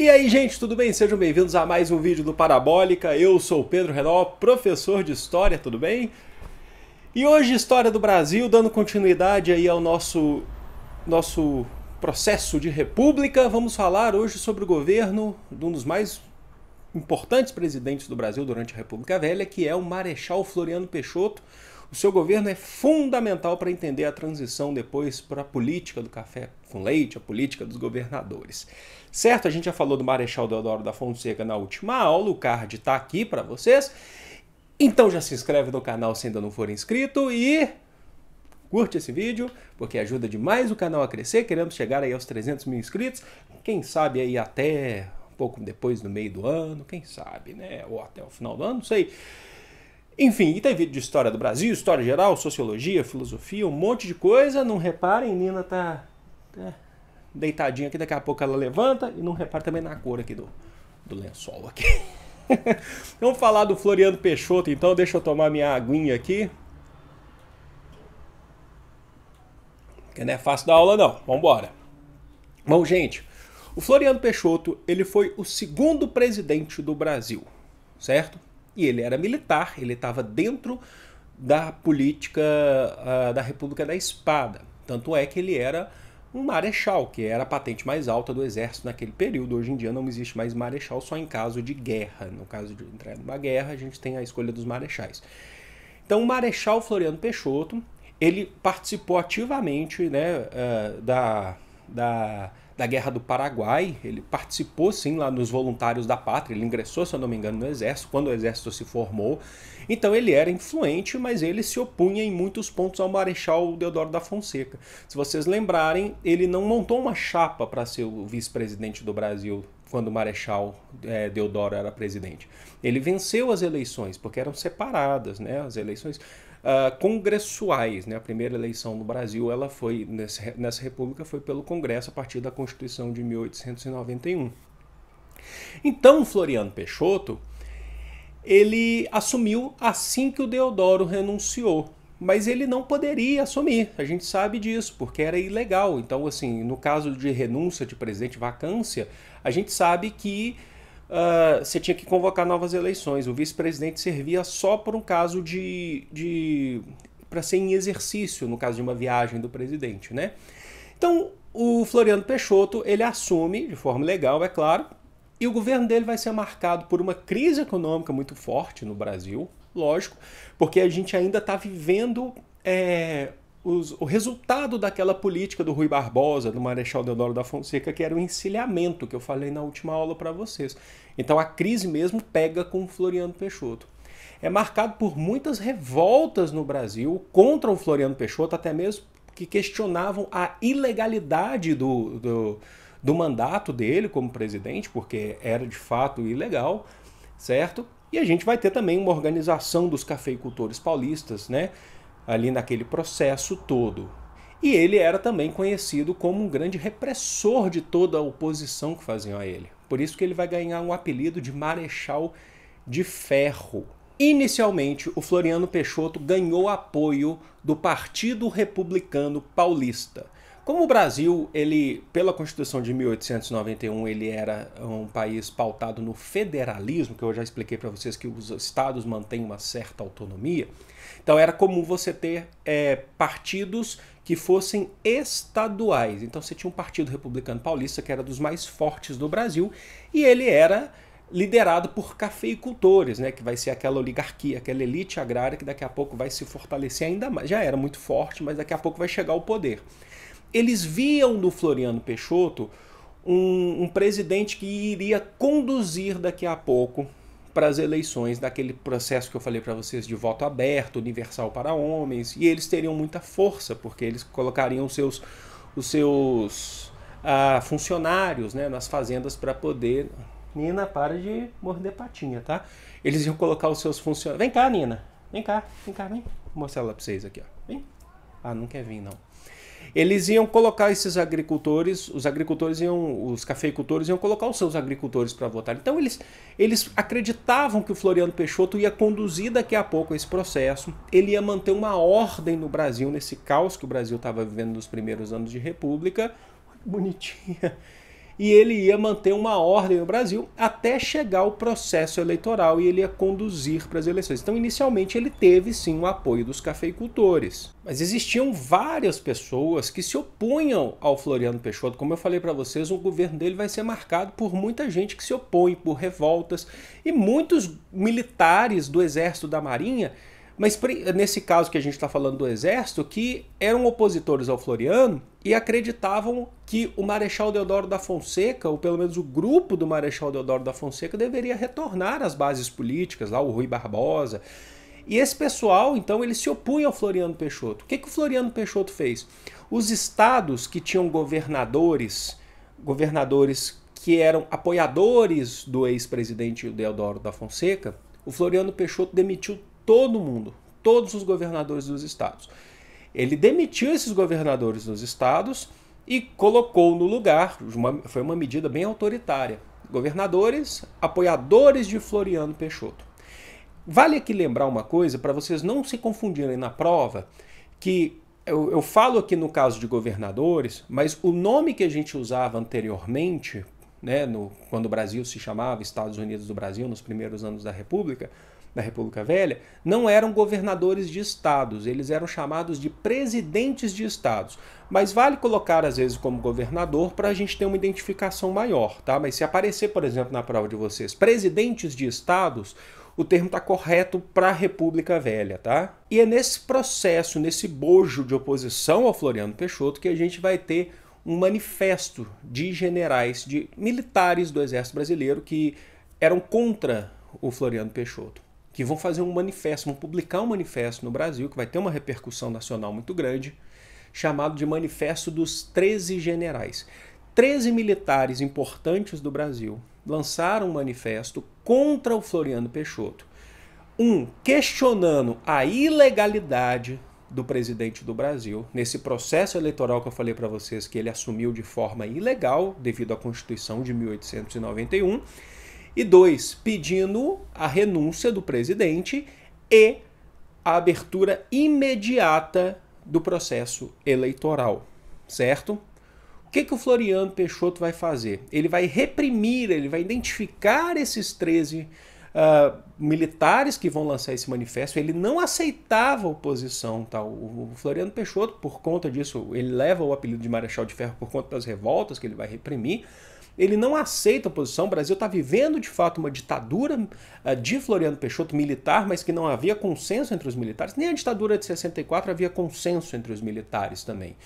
E aí, gente, tudo bem? Sejam bem-vindos a mais um vídeo do Parabólica. Eu sou Pedro Renal, professor de História, tudo bem? E hoje, História do Brasil, dando continuidade aí ao nosso, nosso processo de república, vamos falar hoje sobre o governo de um dos mais importantes presidentes do Brasil durante a República Velha, que é o Marechal Floriano Peixoto, o seu governo é fundamental para entender a transição depois para a política do café com leite, a política dos governadores. Certo, a gente já falou do Marechal Deodoro da Fonseca na última aula, o card está aqui para vocês. Então já se inscreve no canal se ainda não for inscrito e curte esse vídeo, porque ajuda demais o canal a crescer. Queremos chegar aí aos 300 mil inscritos, quem sabe aí até um pouco depois do meio do ano, quem sabe, né? Ou até o final do ano, não sei. Enfim, e tem vídeo de história do Brasil, história geral, sociologia, filosofia, um monte de coisa. Não reparem, Nina tá, tá deitadinha aqui, daqui a pouco ela levanta e não repara também na cor aqui do, do lençol aqui. Vamos falar do Floriano Peixoto, então deixa eu tomar minha aguinha aqui. Que não é fácil da aula não. Vamos embora. Bom, gente, o Floriano Peixoto, ele foi o segundo presidente do Brasil, certo? e ele era militar, ele estava dentro da política uh, da República da Espada. Tanto é que ele era um marechal, que era a patente mais alta do exército naquele período. Hoje em dia não existe mais marechal só em caso de guerra. No caso de entrar numa guerra, a gente tem a escolha dos marechais. Então, o marechal Floriano Peixoto, ele participou ativamente né, uh, da, da da Guerra do Paraguai. Ele participou, sim, lá nos Voluntários da Pátria. Ele ingressou, se eu não me engano, no Exército, quando o Exército se formou. Então ele era influente, mas ele se opunha em muitos pontos ao Marechal Deodoro da Fonseca. Se vocês lembrarem, ele não montou uma chapa para ser o vice-presidente do Brasil quando o Marechal é, Deodoro era presidente. Ele venceu as eleições, porque eram separadas, né? As eleições uh, congressuais, né? A primeira eleição no Brasil, ela foi, nessa, nessa república, foi pelo Congresso, a partir da Constituição de 1891. Então, Floriano Peixoto, ele assumiu assim que o Deodoro renunciou mas ele não poderia assumir. A gente sabe disso, porque era ilegal. Então, assim, no caso de renúncia de presidente, vacância, a gente sabe que uh, você tinha que convocar novas eleições. O vice-presidente servia só por um caso de. de para ser em exercício, no caso de uma viagem do presidente, né? Então, o Floriano Peixoto, ele assume, de forma legal, é claro, e o governo dele vai ser marcado por uma crise econômica muito forte no Brasil, lógico, porque a gente ainda está vivendo é, os, o resultado daquela política do Rui Barbosa, do Marechal Deodoro da Fonseca, que era o encilhamento que eu falei na última aula para vocês. Então a crise mesmo pega com o Floriano Peixoto. É marcado por muitas revoltas no Brasil contra o Floriano Peixoto, até mesmo que questionavam a ilegalidade do, do, do mandato dele como presidente, porque era de fato ilegal, certo? E a gente vai ter também uma organização dos cafeicultores paulistas, né? Ali naquele processo todo. E ele era também conhecido como um grande repressor de toda a oposição que faziam a ele. Por isso que ele vai ganhar um apelido de Marechal de Ferro. Inicialmente, o Floriano Peixoto ganhou apoio do Partido Republicano Paulista, como o Brasil, ele, pela Constituição de 1891, ele era um país pautado no federalismo, que eu já expliquei para vocês que os estados mantêm uma certa autonomia. Então era comum você ter é, partidos que fossem estaduais. Então você tinha um partido republicano paulista que era dos mais fortes do Brasil e ele era liderado por cafeicultores, né, que vai ser aquela oligarquia, aquela elite agrária que daqui a pouco vai se fortalecer ainda mais. Já era muito forte, mas daqui a pouco vai chegar ao poder. Eles viam no Floriano Peixoto um, um presidente que iria conduzir daqui a pouco para as eleições daquele processo que eu falei para vocês de voto aberto, universal para homens, e eles teriam muita força, porque eles colocariam os seus, os seus ah, funcionários né, nas fazendas para poder. Nina, para de morder patinha, tá? Eles iam colocar os seus funcionários. Vem cá, Nina. Vem cá, vem cá, vem. Vou mostrar ela pra vocês aqui, ó. Vem. Ah, não quer vir, não eles iam colocar esses agricultores, os agricultores iam, os cafeicultores iam colocar os seus agricultores para votar. Então eles, eles acreditavam que o Floriano Peixoto ia conduzir daqui a pouco esse processo, ele ia manter uma ordem no Brasil, nesse caos que o Brasil estava vivendo nos primeiros anos de República. Olha que bonitinha e ele ia manter uma ordem no Brasil até chegar o processo eleitoral e ele ia conduzir para as eleições. Então, inicialmente, ele teve sim o apoio dos cafeicultores. Mas existiam várias pessoas que se opunham ao Floriano Peixoto. Como eu falei para vocês, o governo dele vai ser marcado por muita gente que se opõe, por revoltas e muitos militares do Exército da Marinha mas nesse caso que a gente está falando do exército, que eram opositores ao Floriano e acreditavam que o Marechal Deodoro da Fonseca, ou pelo menos o grupo do Marechal Deodoro da Fonseca, deveria retornar às bases políticas, lá o Rui Barbosa. E esse pessoal, então, ele se opunha ao Floriano Peixoto. O que, que o Floriano Peixoto fez? Os estados que tinham governadores, governadores que eram apoiadores do ex-presidente Deodoro da Fonseca, o Floriano Peixoto demitiu todo mundo, todos os governadores dos estados. Ele demitiu esses governadores dos estados e colocou no lugar, uma, foi uma medida bem autoritária, governadores apoiadores de Floriano Peixoto. Vale aqui lembrar uma coisa para vocês não se confundirem na prova, que eu, eu falo aqui no caso de governadores, mas o nome que a gente usava anteriormente né, no, quando o Brasil se chamava Estados Unidos do Brasil, nos primeiros anos da República, na República Velha não eram governadores de estados, eles eram chamados de presidentes de estados. Mas vale colocar, às vezes, como governador para a gente ter uma identificação maior, tá? Mas se aparecer, por exemplo, na prova de vocês, presidentes de estados, o termo está correto para a República Velha, tá? E é nesse processo, nesse bojo de oposição ao Floriano Peixoto, que a gente vai ter um manifesto de generais, de militares do Exército Brasileiro que eram contra o Floriano Peixoto que vão fazer um manifesto, vão publicar um manifesto no Brasil, que vai ter uma repercussão nacional muito grande, chamado de Manifesto dos 13 Generais. 13 militares importantes do Brasil lançaram um manifesto contra o Floriano Peixoto. Um, questionando a ilegalidade do presidente do Brasil, nesse processo eleitoral que eu falei para vocês que ele assumiu de forma ilegal devido à Constituição de 1891 e dois, pedindo a renúncia do presidente e a abertura imediata do processo eleitoral, certo? O que, que o Floriano Peixoto vai fazer? Ele vai reprimir, ele vai identificar esses 13 uh, ah, militares que vão lançar esse manifesto. Ele não aceitava oposição. Tá? O, o Floriano Peixoto, por conta disso, ele leva o apelido de Marechal de Ferro por conta das revoltas que ele vai reprimir ele não aceita a oposição. O Brasil está vivendo de fato uma ditadura eh, de Floriano Peixoto militar, mas que não havia consenso entre os militares. Nem a ditadura de 64 havia consenso entre os militares também.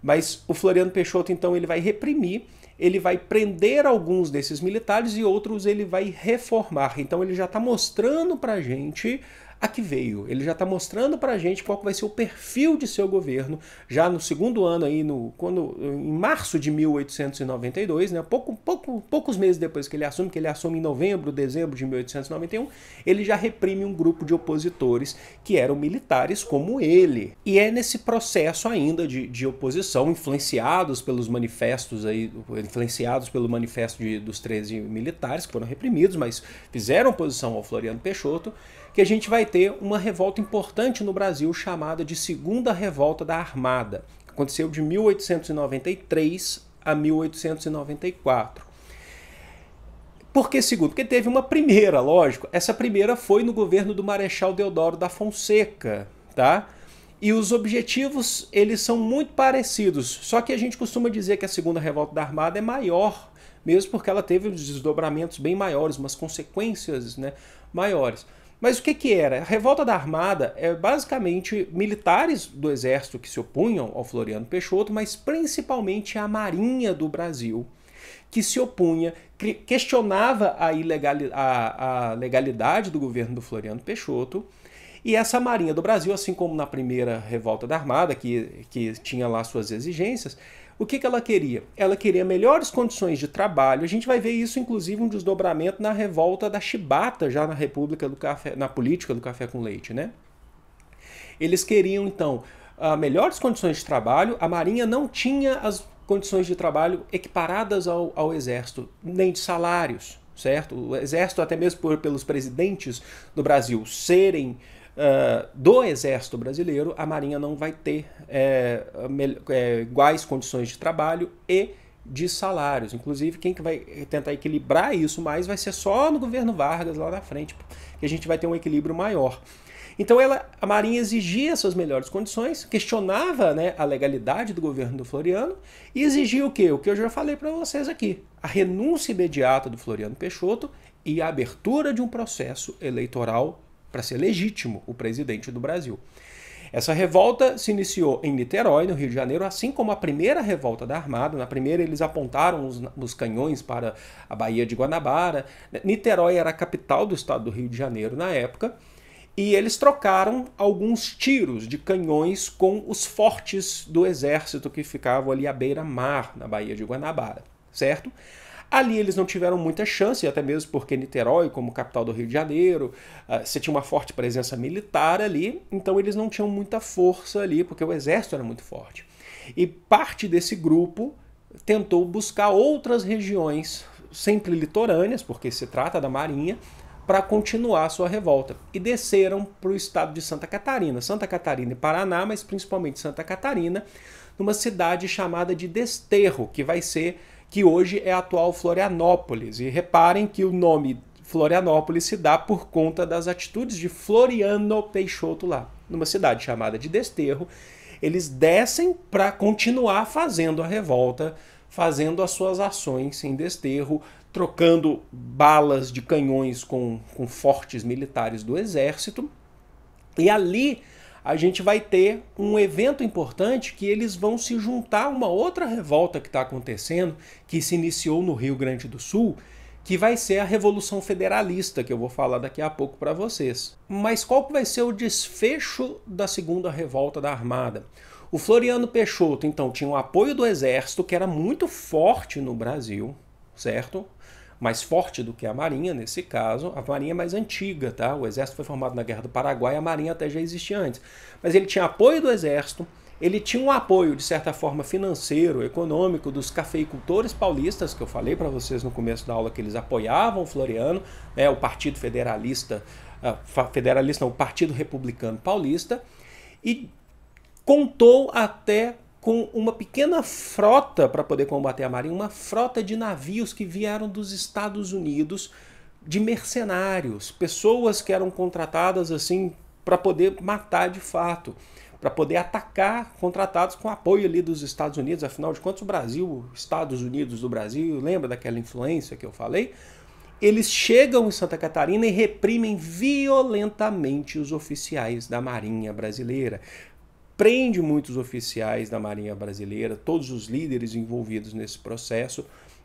Mas o Floriano Peixoto então ele vai reprimir ele vai prender alguns desses militares e outros ele vai reformar. Então ele já está mostrando para a gente a que veio. Ele já está mostrando para a gente qual vai ser o perfil de seu governo, já no segundo ano, aí no, quando, em março de 1892, né, pouco, pouco, poucos meses depois que ele assume, que ele assume em novembro, dezembro de 1891, ele já reprime um grupo de opositores que eram militares como ele. E é nesse processo ainda de, de oposição, influenciados pelos manifestos, aí, influenciados pelo manifesto de, dos 13 militares, que foram reprimidos, mas fizeram oposição ao Floriano Peixoto, que a gente vai ter uma revolta importante no Brasil chamada de Segunda Revolta da Armada. que Aconteceu de 1893 a 1894. Por que segundo? Porque teve uma primeira, lógico. Essa primeira foi no governo do Marechal Deodoro da Fonseca, tá? E os objetivos, eles são muito parecidos, só que a gente costuma dizer que a segunda revolta da Armada é maior, mesmo porque ela teve desdobramentos bem maiores, umas consequências né, maiores. Mas o que, que era? A revolta da Armada é basicamente militares do exército que se opunham ao Floriano Peixoto, mas principalmente a Marinha do Brasil, que se opunha, questionava a, ilegali a, a legalidade do governo do Floriano Peixoto. E essa Marinha do Brasil, assim como na primeira revolta da Armada, que, que tinha lá suas exigências, o que, que ela queria? Ela queria melhores condições de trabalho. A gente vai ver isso, inclusive, um desdobramento na revolta da chibata, já na República do Café, na política do café com leite, né? Eles queriam, então, ah, melhores condições de trabalho. A Marinha não tinha as condições de trabalho equiparadas ao, ao Exército, nem de salários, certo? O Exército, até mesmo por, pelos presidentes do Brasil serem uh, do Exército Brasileiro, a Marinha não vai ter é, é, iguais condições de trabalho e de salários. Inclusive, quem que vai tentar equilibrar isso mais vai ser só no governo Vargas lá na frente, que a gente vai ter um equilíbrio maior. Então ela, a Marinha exigia essas melhores condições, questionava né, a legalidade do governo do Floriano e exigia o quê? O que eu já falei para vocês aqui: a renúncia imediata do Floriano Peixoto e a abertura de um processo eleitoral para ser legítimo o presidente do Brasil. Essa revolta se iniciou em Niterói, no Rio de Janeiro, assim como a primeira revolta da Armada. Na primeira, eles apontaram os, os, canhões para a Baía de Guanabara. Niterói era a capital do estado do Rio de Janeiro na época. E eles trocaram alguns tiros de canhões com os fortes do exército que ficavam ali à beira-mar, na Baía de Guanabara, certo? Ali eles não tiveram muita chance, até mesmo porque Niterói, como capital do Rio de Janeiro, ah, você tinha uma forte presença militar ali, então eles não tinham muita força ali, porque o exército era muito forte. E parte desse grupo tentou buscar outras regiões, sempre litorâneas, porque se trata da Marinha, para continuar sua revolta. E desceram para o estado de Santa Catarina, Santa Catarina e Paraná, mas principalmente Santa Catarina, numa cidade chamada de Desterro, que vai ser que hoje é a atual Florianópolis. E reparem que o nome Florianópolis se dá por conta das atitudes de Floriano Peixoto lá, numa cidade chamada de Desterro. Eles descem para continuar fazendo a revolta, fazendo as suas ações em Desterro, trocando balas de canhões com, com fortes militares do exército. E ali a gente vai ter um evento importante que eles vão se juntar a uma outra revolta que está acontecendo, que se iniciou no Rio Grande do Sul, que vai ser a Revolução Federalista, que eu vou falar daqui a pouco para vocês. Mas qual vai ser o desfecho da segunda revolta da Armada? O Floriano Peixoto, então, tinha o apoio do exército, que era muito forte no Brasil, certo? mais forte do que a Marinha, nesse caso. A Marinha é mais antiga, tá? O Exército foi formado na Guerra do Paraguai, a Marinha até já existia antes. Mas ele tinha apoio do Exército, ele tinha um apoio, de certa forma, financeiro, econômico, dos cafeicultores paulistas, que eu falei para vocês no começo da aula que eles apoiavam o Floriano, né, o Partido Federalista, uh, Federalista não, o Partido Republicano Paulista, e contou até com uma pequena frota para poder combater a marinha, uma frota de navios que vieram dos Estados Unidos de mercenários, pessoas que eram contratadas assim para poder matar de fato, para poder atacar, contratados com apoio ali dos Estados Unidos, afinal de contas o Brasil, Estados Unidos do Brasil, lembra daquela influência que eu falei? Eles chegam em Santa Catarina e reprimem violentamente os oficiais da Marinha Brasileira prende muitos oficiais da Marinha Brasileira, todos os líderes envolvidos nesse processo,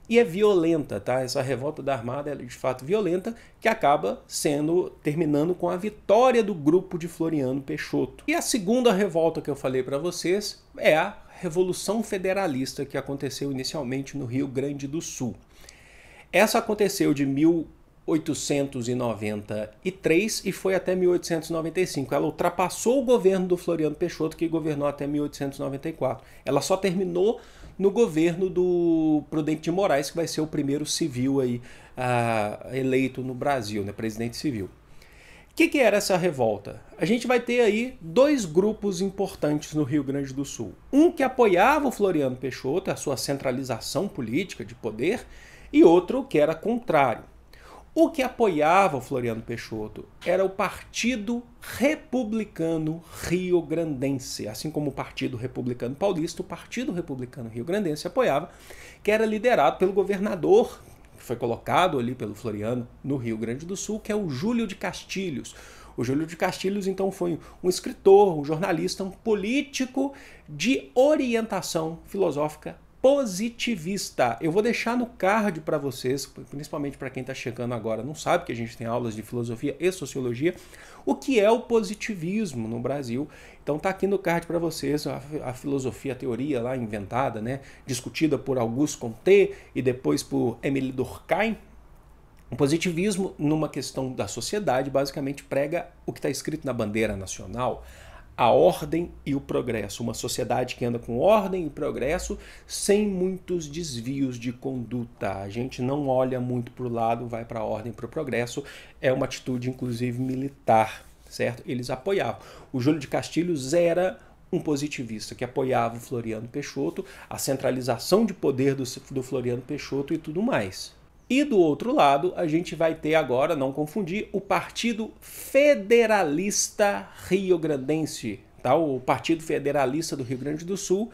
e é violenta, tá? Essa revolta da Armada é de fato violenta, que acaba sendo terminando com a vitória do grupo de Floriano Peixoto. E a segunda revolta que eu falei para vocês é a Revolução Federalista que aconteceu inicialmente no Rio Grande do Sul. Essa aconteceu de mil 1893 e foi até 1895. Ela ultrapassou o governo do Floriano Peixoto, que governou até 1894. Ela só terminou no governo do Prudente de Moraes, que vai ser o primeiro civil aí, uh, eleito no Brasil, né, presidente civil. O que, que era essa revolta? A gente vai ter aí dois grupos importantes no Rio Grande do Sul. Um que apoiava o Floriano Peixoto, a sua centralização política de poder, e outro que era contrário. O que apoiava o Floriano Peixoto era o Partido Republicano Rio Grandense, assim como o Partido Republicano Paulista, o Partido Republicano Rio Grandense apoiava, que era liderado pelo governador, que foi colocado ali pelo Floriano no Rio Grande do Sul, que é o Júlio de Castilhos. O Júlio de Castilhos, então, foi um escritor, um jornalista, um político de orientação filosófica positivista. Eu vou deixar no card para vocês, principalmente para quem está chegando agora, não sabe que a gente tem aulas de filosofia e sociologia, o que é o positivismo no Brasil. Então tá aqui no card para vocês a, a, filosofia, a teoria lá inventada, né, discutida por Auguste Comte e depois por Emile Durkheim. O positivismo, numa questão da sociedade, basicamente prega o que está escrito na bandeira nacional, a ordem e o progresso. Uma sociedade que anda com ordem e progresso sem muitos desvios de conduta. A gente não olha muito para o lado, vai para a ordem, para o progresso. É uma atitude, inclusive, militar, certo? Eles apoiavam. O Júlio de Castilhos era um positivista que apoiava o Floriano Peixoto, a centralização de poder do, do Floriano Peixoto e tudo mais. E do outro lado, a gente vai ter agora, não confundir, o Partido Federalista Riograndense, tá? o Partido Federalista do Rio Grande do Sul,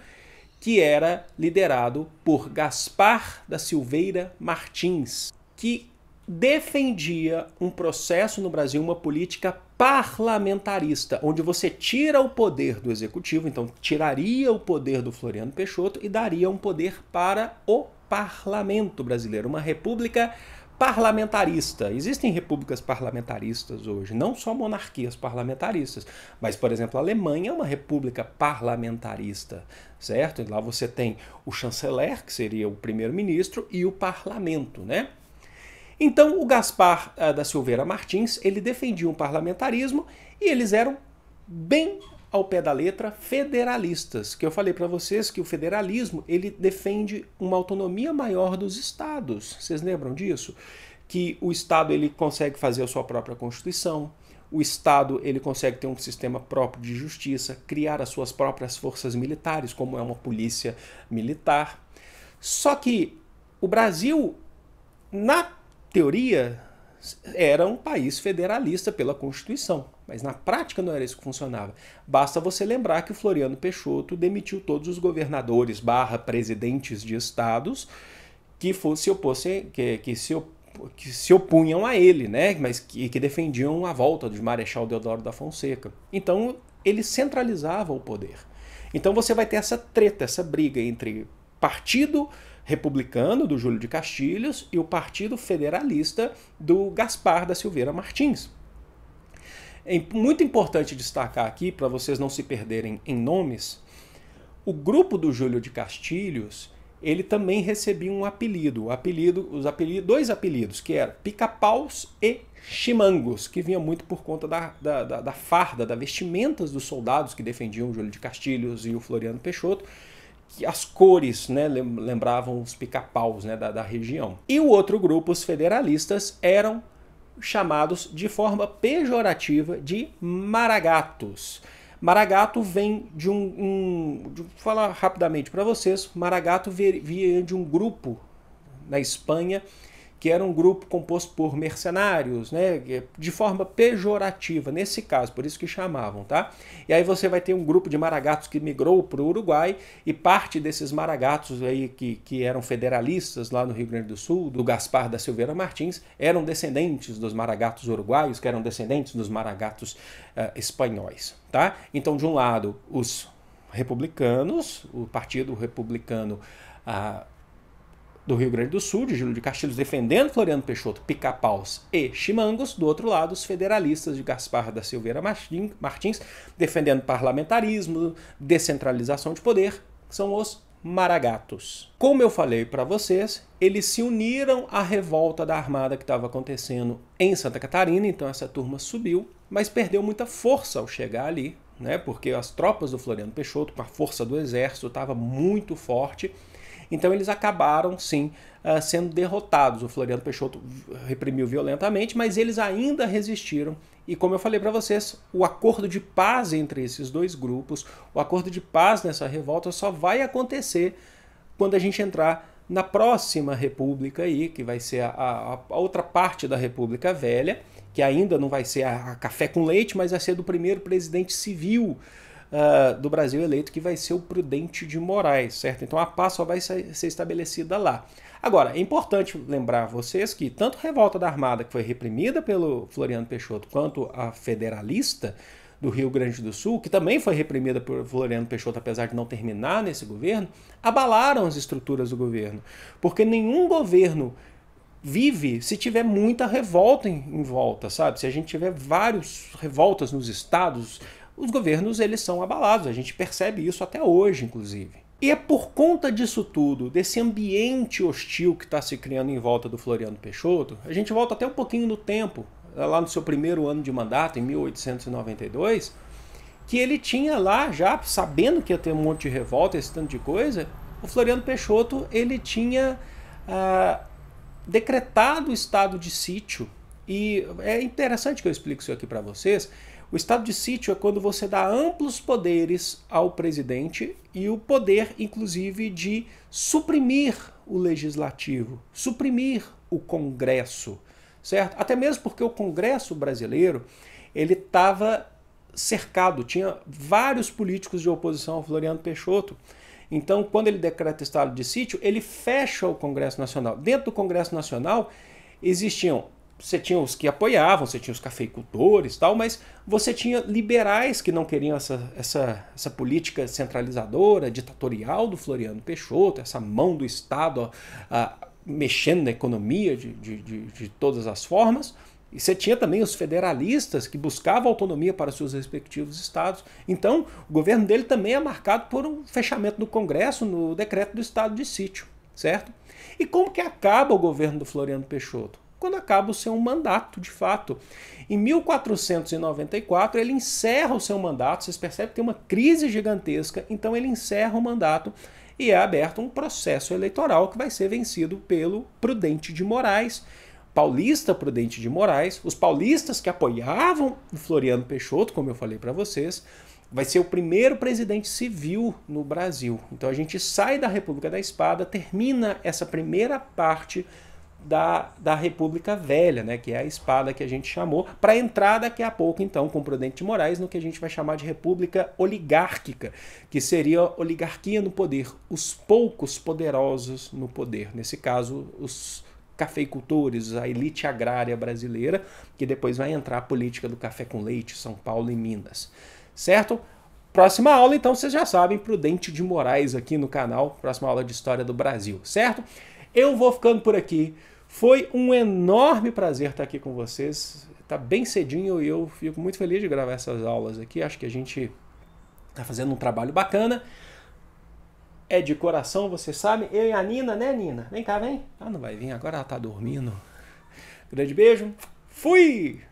que era liderado por Gaspar da Silveira Martins, que defendia um processo no Brasil, uma política parlamentarista, onde você tira o poder do executivo, então tiraria o poder do Floriano Peixoto e daria um poder para o parlamento brasileiro, uma república parlamentarista. Existem repúblicas parlamentaristas hoje, não só monarquias parlamentaristas, mas, por exemplo, a Alemanha é uma república parlamentarista, certo? E lá você tem o chanceler, que seria o primeiro-ministro, e o parlamento, né? Então, o Gaspar eh, da Silveira Martins, ele defendia um parlamentarismo e eles eram bem ao pé da letra federalistas, que eu falei para vocês que o federalismo ele defende uma autonomia maior dos estados. Vocês lembram disso? Que o estado ele consegue fazer a sua própria constituição, o Estado ele consegue ter um sistema próprio de justiça, criar as suas próprias forças militares, como é uma polícia militar. Só que o Brasil, na teoria, era um país federalista pela Constituição, mas na prática não era isso que funcionava. Basta você lembrar que o Floriano Peixoto demitiu todos os governadores barra presidentes de estados que, fosse, opossem, que, que se op, que se opunham a ele, né? Mas que, que defendiam a volta do Marechal Deodoro da Fonseca. Então ele centralizava o poder. Então você vai ter essa treta, essa briga entre partido, republicano do Júlio de Castilhos e o Partido Federalista do Gaspar da Silveira Martins. É muito importante destacar aqui, para vocês não se perderem em nomes, o grupo do Júlio de Castilhos, ele também recebia um apelido, apelido os apelidos, dois apelidos, que eram pica-paus e chimangos, que vinha muito por conta da, da, da, da farda, da vestimentas dos soldados que defendiam o Júlio de Castilhos e o Floriano Peixoto, que as cores né, lembravam os pica-paus né, da, da região. E o outro grupo, os federalistas, eram chamados de forma pejorativa de maragatos. Maragato vem de um. um de, vou falar rapidamente para vocês. Maragato via de um grupo na Espanha que era um grupo composto por mercenários, né, é de forma pejorativa, nesse caso, por isso que chamavam, tá? E aí você vai ter um grupo de maragatos que migrou para o Uruguai e parte desses maragatos aí que, que eram federalistas lá no Rio Grande do Sul, do Gaspar da Silveira Martins, eram descendentes dos maragatos uruguaios, que eram descendentes dos maragatos uh, espanhóis, tá? Então, de um lado, os republicanos, o Partido Republicano uh, do Rio Grande do Sul, de Júlio de Castilhos, defendendo Floriano Peixoto, Pica-Paus e Chimangos. Do outro lado, os federalistas de Gaspar da Silveira Martins, defendendo parlamentarismo, descentralização de poder, que são os maragatos. Como eu falei para vocês, eles se uniram à revolta da armada que estava acontecendo em Santa Catarina, então essa turma subiu, mas perdeu muita força ao chegar ali, né? Porque as tropas do Floriano Peixoto, com a força do exército, estava muito forte então eles acabaram sim ah, sendo derrotados. O Floriano Peixoto reprimiu violentamente, mas eles ainda resistiram. E como eu falei para vocês, o acordo de paz entre esses dois grupos, o acordo de paz nessa revolta só vai acontecer quando a gente entrar na próxima república aí, que vai ser a, a, a outra parte da República Velha, que ainda não vai ser a, a café com leite, mas vai ser do primeiro presidente civil ah, do Brasil eleito, que vai ser o Prudente de Moraes, certo? Então a paz só vai ser estabelecida lá. Agora, é importante lembrar vocês que tanto a revolta da Armada, que foi reprimida pelo Floriano Peixoto, quanto a federalista do Rio Grande do Sul, que também foi reprimida por Floriano Peixoto, apesar de não terminar nesse governo, abalaram as estruturas do governo. Porque nenhum governo vive se tiver muita revolta em, em volta, sabe? Se a gente tiver várias revoltas nos estados, os governos eles são abalados. A gente percebe isso até hoje, inclusive. E é por conta disso tudo, desse ambiente hostil que está se criando em volta do Floriano Peixoto, a gente volta até um pouquinho no tempo, lá no seu primeiro ano de mandato, em 1892, que ele tinha lá já, sabendo que ia ter um monte de revolta, esse tanto de coisa, o Floriano Peixoto ele tinha ah, decretado o estado de sítio. E é interessante que eu explique isso aqui para vocês, o estado de sítio é quando você dá amplos poderes ao presidente e o poder, inclusive, de suprimir o legislativo, suprimir o Congresso, certo? Até mesmo porque o Congresso brasileiro ele estava cercado, tinha vários políticos de oposição ao Floriano Peixoto. Então, quando ele decreta estado de sítio, ele fecha o Congresso Nacional. Dentro do Congresso Nacional existiam você tinha os que apoiavam, você tinha os cafeicultores e tal, mas você tinha liberais que não queriam essa, essa, essa política centralizadora, ditatorial do Floriano Peixoto, essa mão do Estado ó, a, mexendo na economia de, de, de, de todas as formas. E você tinha também os federalistas que buscavam autonomia para seus respectivos estados. Então, o governo dele também é marcado por um fechamento do Congresso no decreto do estado de sítio, certo? E como que acaba o governo do Floriano Peixoto? quando acaba o seu mandato, de fato. Em 1494, ele encerra o seu mandato, vocês percebem que tem uma crise gigantesca, então ele encerra o mandato e é aberto um processo eleitoral que vai ser vencido pelo Prudente de Moraes, paulista Prudente de Moraes, os paulistas que apoiavam o Floriano Peixoto, como eu falei para vocês, vai ser o primeiro presidente civil no Brasil. Então a gente sai da República da Espada, termina essa primeira parte da, da República Velha, né, que é a espada que a gente chamou, para entrar daqui a pouco, então, com Prudente de Moraes, no que a gente vai chamar de República Oligárquica, que seria a oligarquia no poder, os poucos poderosos no poder, nesse caso, os cafeicultores, a elite agrária brasileira, que depois vai entrar a política do café com leite, São Paulo e Minas. Certo? Próxima aula, então, vocês já sabem, Prudente de Moraes aqui no canal, próxima aula de História do Brasil, certo? Eu vou ficando por aqui. Foi um enorme prazer estar aqui com vocês. Está bem cedinho e eu fico muito feliz de gravar essas aulas aqui. Acho que a gente está fazendo um trabalho bacana. É de coração, vocês sabem. Eu e a Nina, né, Nina? Vem cá, vem. Ah, não vai vir, agora ela está dormindo. Grande beijo. Fui!